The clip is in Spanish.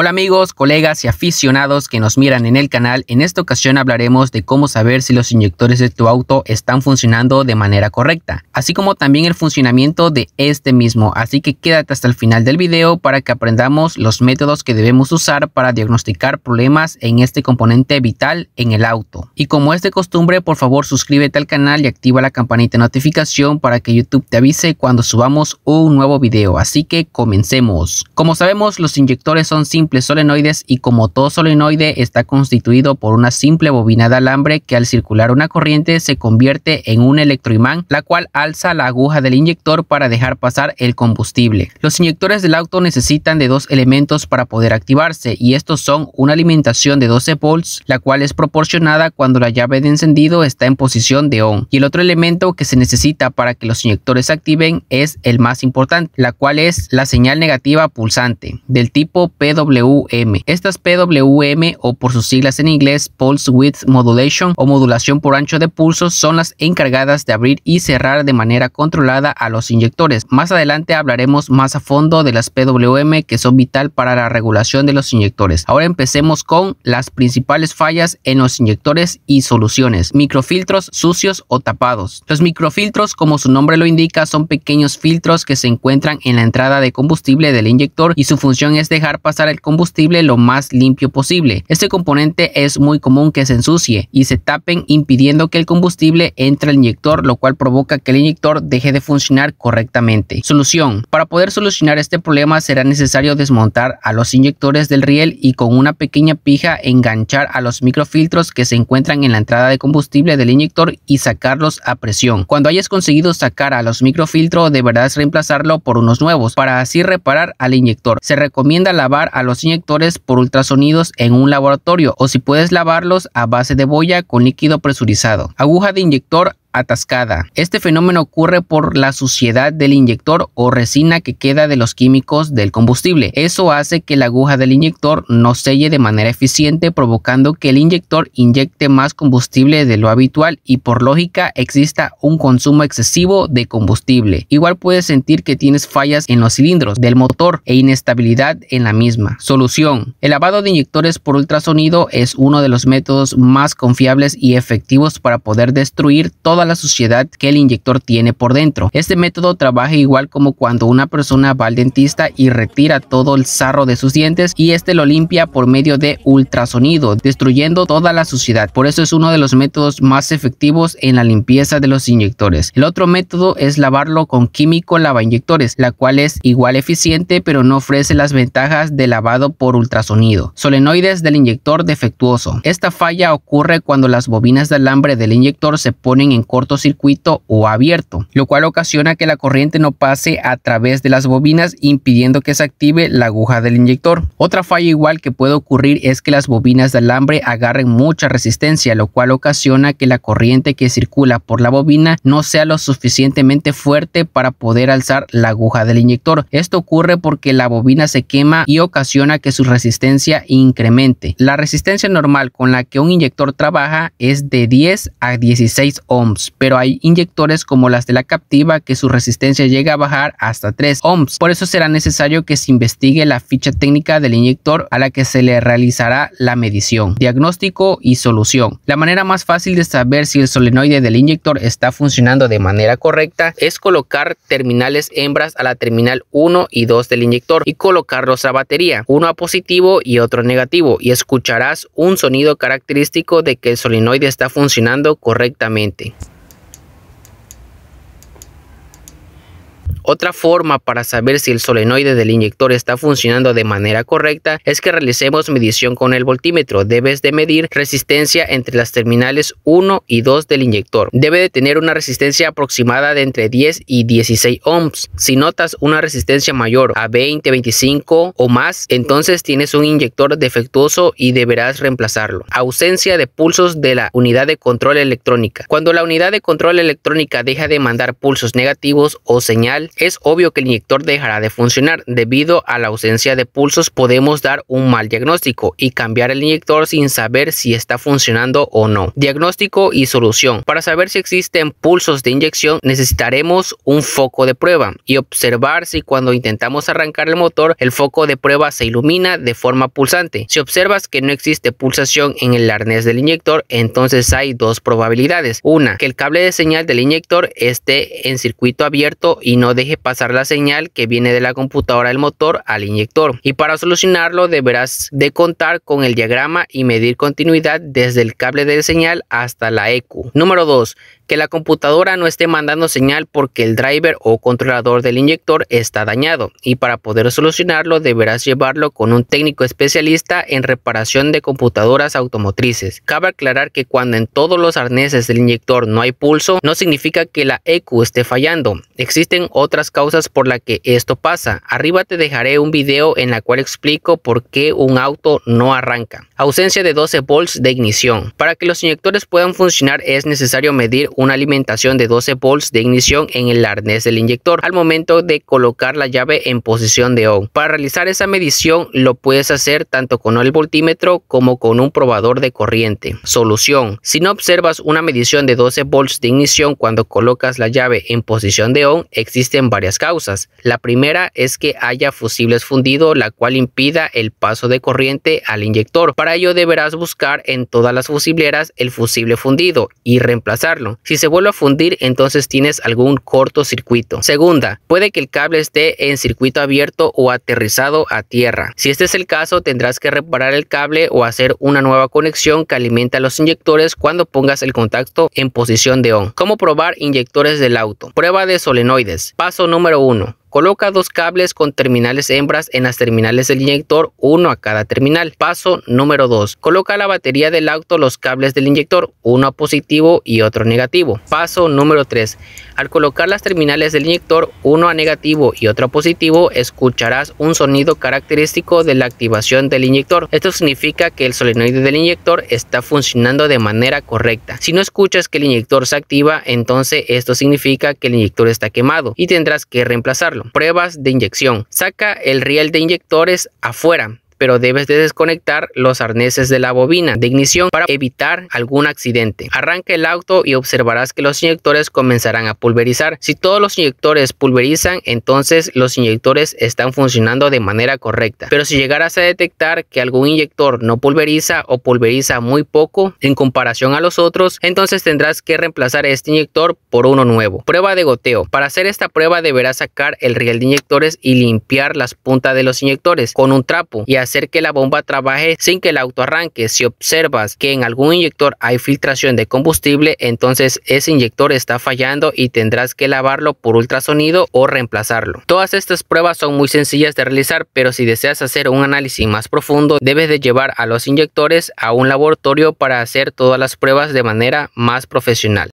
Hola amigos, colegas y aficionados que nos miran en el canal, en esta ocasión hablaremos de cómo saber si los inyectores de tu auto están funcionando de manera correcta, así como también el funcionamiento de este mismo, así que quédate hasta el final del video para que aprendamos los métodos que debemos usar para diagnosticar problemas en este componente vital en el auto. Y como es de costumbre, por favor suscríbete al canal y activa la campanita de notificación para que YouTube te avise cuando subamos un nuevo video, así que comencemos. Como sabemos, los inyectores son simples solenoides y como todo solenoide está constituido por una simple bobina de alambre que al circular una corriente se convierte en un electroimán, la cual alza la aguja del inyector para dejar pasar el combustible. Los inyectores del auto necesitan de dos elementos para poder activarse y estos son una alimentación de 12 volts, la cual es proporcionada cuando la llave de encendido está en posición de on. Y el otro elemento que se necesita para que los inyectores se activen es el más importante, la cual es la señal negativa pulsante del tipo PW PWM. Estas PWM o por sus siglas en inglés Pulse Width Modulation o modulación por ancho de pulso son las encargadas de abrir y cerrar de manera controlada a los inyectores. Más adelante hablaremos más a fondo de las PWM que son vital para la regulación de los inyectores. Ahora empecemos con las principales fallas en los inyectores y soluciones. Microfiltros sucios o tapados. Los microfiltros, como su nombre lo indica, son pequeños filtros que se encuentran en la entrada de combustible del inyector y su función es dejar pasar el combustible lo más limpio posible. Este componente es muy común que se ensucie y se tapen impidiendo que el combustible entre al inyector, lo cual provoca que el inyector deje de funcionar correctamente. Solución. Para poder solucionar este problema será necesario desmontar a los inyectores del riel y con una pequeña pija enganchar a los microfiltros que se encuentran en la entrada de combustible del inyector y sacarlos a presión. Cuando hayas conseguido sacar a los microfiltros deberás reemplazarlo por unos nuevos para así reparar al inyector. Se recomienda lavar a los inyectores por ultrasonidos en un laboratorio o si puedes lavarlos a base de boya con líquido presurizado. Aguja de inyector atascada. Este fenómeno ocurre por la suciedad del inyector o resina que queda de los químicos del combustible. Eso hace que la aguja del inyector no selle de manera eficiente provocando que el inyector inyecte más combustible de lo habitual y por lógica exista un consumo excesivo de combustible. Igual puedes sentir que tienes fallas en los cilindros del motor e inestabilidad en la misma. Solución. El lavado de inyectores por ultrasonido es uno de los métodos más confiables y efectivos para poder destruir toda la suciedad que el inyector tiene por dentro. Este método trabaja igual como cuando una persona va al dentista y retira todo el sarro de sus dientes y este lo limpia por medio de ultrasonido, destruyendo toda la suciedad. Por eso es uno de los métodos más efectivos en la limpieza de los inyectores. El otro método es lavarlo con químico lava inyectores, la cual es igual eficiente pero no ofrece las ventajas de lavado por ultrasonido. Solenoides del inyector defectuoso. Esta falla ocurre cuando las bobinas de alambre del inyector se ponen en cortocircuito o abierto, lo cual ocasiona que la corriente no pase a través de las bobinas impidiendo que se active la aguja del inyector. Otra falla igual que puede ocurrir es que las bobinas de alambre agarren mucha resistencia, lo cual ocasiona que la corriente que circula por la bobina no sea lo suficientemente fuerte para poder alzar la aguja del inyector. Esto ocurre porque la bobina se quema y ocasiona que su resistencia incremente. La resistencia normal con la que un inyector trabaja es de 10 a 16 ohms pero hay inyectores como las de la captiva que su resistencia llega a bajar hasta 3 ohms. Por eso será necesario que se investigue la ficha técnica del inyector a la que se le realizará la medición, diagnóstico y solución. La manera más fácil de saber si el solenoide del inyector está funcionando de manera correcta es colocar terminales hembras a la terminal 1 y 2 del inyector y colocarlos a batería, uno a positivo y otro negativo y escucharás un sonido característico de que el solenoide está funcionando correctamente. Otra forma para saber si el solenoide del inyector está funcionando de manera correcta es que realicemos medición con el voltímetro. Debes de medir resistencia entre las terminales 1 y 2 del inyector. Debe de tener una resistencia aproximada de entre 10 y 16 ohms. Si notas una resistencia mayor a 20, 25 o más, entonces tienes un inyector defectuoso y deberás reemplazarlo. Ausencia de pulsos de la unidad de control electrónica. Cuando la unidad de control electrónica deja de mandar pulsos negativos o señal es obvio que el inyector dejará de funcionar. Debido a la ausencia de pulsos podemos dar un mal diagnóstico y cambiar el inyector sin saber si está funcionando o no. Diagnóstico y solución. Para saber si existen pulsos de inyección necesitaremos un foco de prueba y observar si cuando intentamos arrancar el motor el foco de prueba se ilumina de forma pulsante. Si observas que no existe pulsación en el arnés del inyector entonces hay dos probabilidades. Una, que el cable de señal del inyector esté en circuito abierto y no deje pasar la señal que viene de la computadora del motor al inyector. Y para solucionarlo deberás de contar con el diagrama y medir continuidad desde el cable de señal hasta la ECU. Número 2. Que la computadora no esté mandando señal porque el driver o controlador del inyector está dañado y para poder solucionarlo deberás llevarlo con un técnico especialista en reparación de computadoras automotrices. Cabe aclarar que cuando en todos los arneses del inyector no hay pulso, no significa que la ECU esté fallando. Existen otros otras causas por la que esto pasa. Arriba te dejaré un video en la cual explico por qué un auto no arranca. Ausencia de 12 volts de ignición. Para que los inyectores puedan funcionar es necesario medir una alimentación de 12 volts de ignición en el arnés del inyector al momento de colocar la llave en posición de ON. Para realizar esa medición lo puedes hacer tanto con el voltímetro como con un probador de corriente. Solución. Si no observas una medición de 12 volts de ignición cuando colocas la llave en posición de ON, existe varias causas. La primera es que haya fusibles fundido, la cual impida el paso de corriente al inyector. Para ello deberás buscar en todas las fusibleras el fusible fundido y reemplazarlo. Si se vuelve a fundir, entonces tienes algún cortocircuito. Segunda, puede que el cable esté en circuito abierto o aterrizado a tierra. Si este es el caso, tendrás que reparar el cable o hacer una nueva conexión que alimenta los inyectores cuando pongas el contacto en posición de on. ¿Cómo probar inyectores del auto? Prueba de solenoides paso número uno. Coloca dos cables con terminales hembras en las terminales del inyector, uno a cada terminal. Paso número 2. Coloca la batería del auto los cables del inyector, uno a positivo y otro a negativo. Paso número 3. Al colocar las terminales del inyector, uno a negativo y otro a positivo, escucharás un sonido característico de la activación del inyector. Esto significa que el solenoide del inyector está funcionando de manera correcta. Si no escuchas que el inyector se activa, entonces esto significa que el inyector está quemado y tendrás que reemplazarlo. Pruebas de inyección. Saca el riel de inyectores afuera pero debes desconectar los arneses de la bobina de ignición para evitar algún accidente. Arranca el auto y observarás que los inyectores comenzarán a pulverizar. Si todos los inyectores pulverizan, entonces los inyectores están funcionando de manera correcta. Pero si llegaras a detectar que algún inyector no pulveriza o pulveriza muy poco en comparación a los otros, entonces tendrás que reemplazar este inyector por uno nuevo. Prueba de goteo. Para hacer esta prueba deberás sacar el riel de inyectores y limpiar las puntas de los inyectores con un trapo y hacer que la bomba trabaje sin que el auto arranque. Si observas que en algún inyector hay filtración de combustible, entonces ese inyector está fallando y tendrás que lavarlo por ultrasonido o reemplazarlo. Todas estas pruebas son muy sencillas de realizar, pero si deseas hacer un análisis más profundo, debes de llevar a los inyectores a un laboratorio para hacer todas las pruebas de manera más profesional.